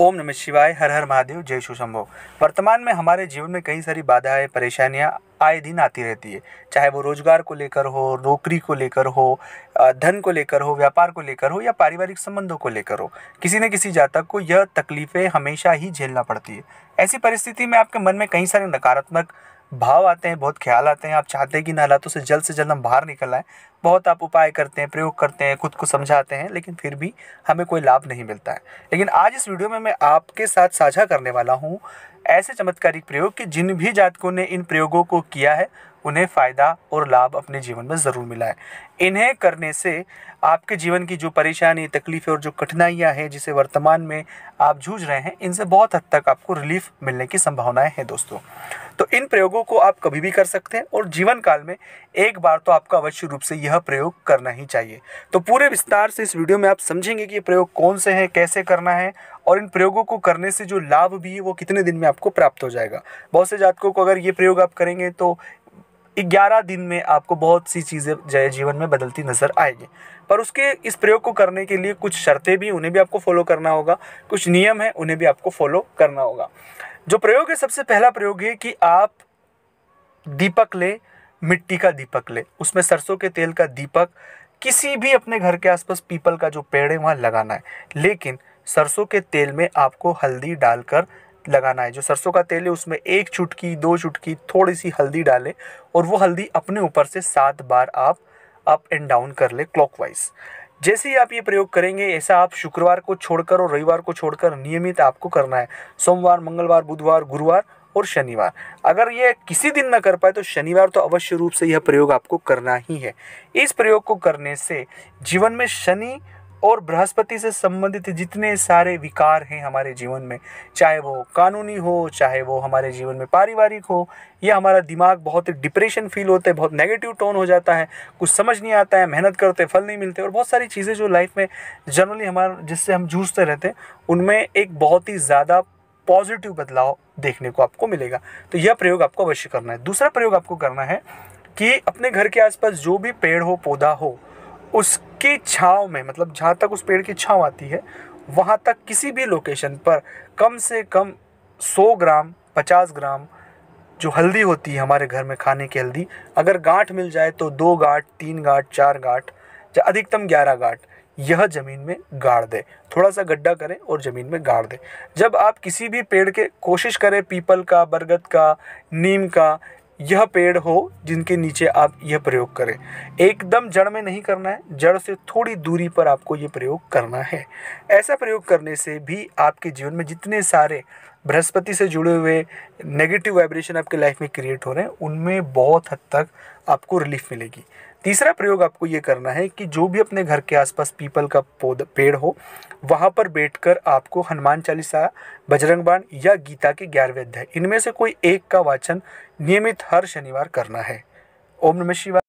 ओम नमः शिवाय हर हर महादेव जय शु शंभो वर्तमान में हमारे जीवन में कई सारी बाधाएं परेशानियां आए दिन आती रहती है चाहे वो रोजगार को लेकर हो नौकरी को लेकर हो धन को लेकर हो व्यापार को लेकर हो या पारिवारिक संबंधों को लेकर हो किसी न किसी जातक को यह तकलीफ़ें हमेशा ही झेलना पड़ती है ऐसी परिस्थिति में आपके मन में कई सारे नकारात्मक भाव आते हैं बहुत ख्याल आते हैं आप चाहते हैं कि इन हालातों से जल्द से जल्द हम बाहर निकल आए बहुत आप उपाय करते हैं प्रयोग करते हैं खुद को समझाते हैं लेकिन फिर भी हमें कोई लाभ नहीं मिलता है लेकिन आज इस वीडियो में मैं आपके साथ साझा करने वाला हूँ ऐसे चमत्कारिक प्रयोग कि जिन भी जातकों ने इन प्रयोगों को किया है उन्हें फ़ायदा और लाभ अपने जीवन में ज़रूर मिला है इन्हें करने से आपके जीवन की जो परेशानी तकलीफ़ें और जो कठिनाइयाँ हैं जिसे वर्तमान में आप जूझ रहे हैं इनसे बहुत हद तक आपको रिलीफ मिलने की संभावनाएं हैं दोस्तों तो इन प्रयोगों को आप कभी भी कर सकते हैं और जीवन काल में एक बार तो आपको अवश्य रूप से यह प्रयोग करना ही चाहिए तो पूरे विस्तार से इस वीडियो में आप समझेंगे कि ये प्रयोग कौन से हैं कैसे करना है और इन प्रयोगों को करने से जो लाभ भी है वो कितने दिन में आपको प्राप्त हो जाएगा बहुत से जातकों को अगर ये प्रयोग आप करेंगे तो ग्यारह दिन में आपको बहुत सी चीज़ें जय जीवन में बदलती नज़र आएगी पर उसके इस प्रयोग को करने के लिए कुछ शर्तें भी उन्हें भी आपको फॉलो करना होगा कुछ नियम है उन्हें भी आपको फॉलो करना होगा जो प्रयोग है सबसे पहला प्रयोग है कि आप दीपक लें मिट्टी का दीपक लें उसमें सरसों के तेल का दीपक किसी भी अपने घर के आसपास पीपल का जो पेड़ है वहाँ लगाना है लेकिन सरसों के तेल में आपको हल्दी डालकर लगाना है जो सरसों का तेल है उसमें एक चुटकी दो चुटकी थोड़ी सी हल्दी डालें और वो हल्दी अपने ऊपर से सात बार आप अप एंड डाउन कर लें क्लॉकवाइज जैसे ही आप ये प्रयोग करेंगे ऐसा आप शुक्रवार को छोड़कर और रविवार को छोड़कर नियमित आपको करना है सोमवार मंगलवार बुधवार गुरुवार और शनिवार अगर ये किसी दिन ना कर पाए तो शनिवार तो अवश्य रूप से यह प्रयोग आपको करना ही है इस प्रयोग को करने से जीवन में शनि और बृहस्पति से संबंधित जितने सारे विकार हैं हमारे जीवन में चाहे वो कानूनी हो चाहे वो हमारे जीवन में पारिवारिक हो या हमारा दिमाग बहुत डिप्रेशन फील होते बहुत नेगेटिव टोन हो जाता है कुछ समझ नहीं आता है मेहनत करते फल नहीं मिलते और बहुत सारी चीज़ें जो लाइफ में जनरली हमारा जिससे हम जूझते रहते हैं उनमें एक बहुत ही ज़्यादा पॉजिटिव बदलाव देखने को आपको मिलेगा तो यह प्रयोग आपको अवश्य करना है दूसरा प्रयोग आपको करना है कि अपने घर के आसपास जो भी पेड़ हो पौधा हो उसके छाँव में मतलब जहाँ तक उस पेड़ की छाँव आती है वहाँ तक किसी भी लोकेशन पर कम से कम 100 ग्राम 50 ग्राम जो हल्दी होती है हमारे घर में खाने की हल्दी अगर गांठ मिल जाए तो दो गांठ तीन गांठ चार गांठ या अधिकतम ग्यारह गांठ यह ज़मीन में गाड़ दें थोड़ा सा गड्ढा करें और ज़मीन में गाड़ दें जब आप किसी भी पेड़ के कोशिश करें पीपल का बरगद का नीम का यह पेड़ हो जिनके नीचे आप यह प्रयोग करें एकदम जड़ में नहीं करना है जड़ से थोड़ी दूरी पर आपको ये प्रयोग करना है ऐसा प्रयोग करने से भी आपके जीवन में जितने सारे बृहस्पति से जुड़े हुए नेगेटिव वाइब्रेशन आपके लाइफ में क्रिएट हो रहे हैं उनमें बहुत हद तक आपको रिलीफ मिलेगी तीसरा प्रयोग आपको ये करना है कि जो भी अपने घर के आसपास पीपल का पौध पेड़ हो वहाँ पर बैठकर आपको हनुमान चालीसा बजरंग बाण या गीता के ग्यारहवें अध्याय इनमें से कोई एक का वाचन नियमित हर शनिवार करना है ओम नमः शिवाय